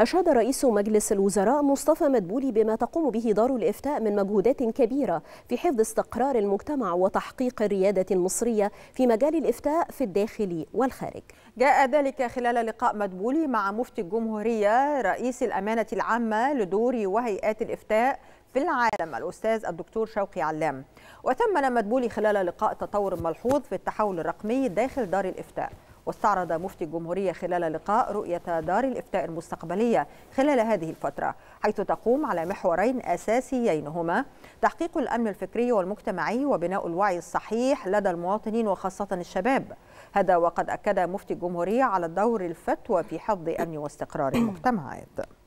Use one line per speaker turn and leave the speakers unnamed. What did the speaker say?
أشاد رئيس مجلس الوزراء مصطفى مدبولي بما تقوم به دار الإفتاء من مجهودات كبيرة في حفظ استقرار المجتمع وتحقيق الريادة المصرية في مجال
الإفتاء في الداخل والخارج جاء ذلك خلال لقاء مدبولي مع مفتي الجمهورية رئيس الأمانة العامة لدور وهيئات الإفتاء في العالم الأستاذ الدكتور شوقي علام وثمن مدبولي خلال لقاء تطور ملحوظ في التحول الرقمي داخل دار الإفتاء واستعرض مفتي الجمهورية خلال لقاء رؤية دار الإفتاء المستقبلية خلال هذه الفترة حيث تقوم على محورين أساسيين هما تحقيق الأمن الفكري والمجتمعي وبناء الوعي الصحيح لدى المواطنين وخاصة الشباب هذا وقد أكد مفتي الجمهورية على الدور الفتوى في حفظ أمن واستقرار المجتمعات